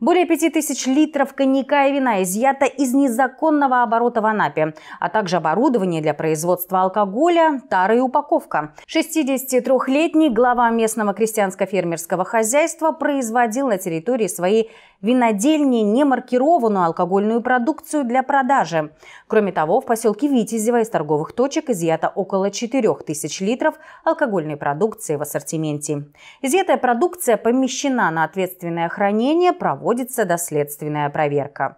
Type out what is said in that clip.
Более 5000 литров коньяка и вина изъято из незаконного оборота в Анапе, а также оборудование для производства алкоголя, тара и упаковка. 63-летний глава местного крестьянско-фермерского хозяйства производил на территории своей винодельни немаркированную алкогольную продукцию для продажи. Кроме того, в поселке Витязева из торговых точек изъято около 4000 литров алкогольной продукции в ассортименте. Изъятая продукция помещена на ответственное хранение, проводится проводится доследственная проверка.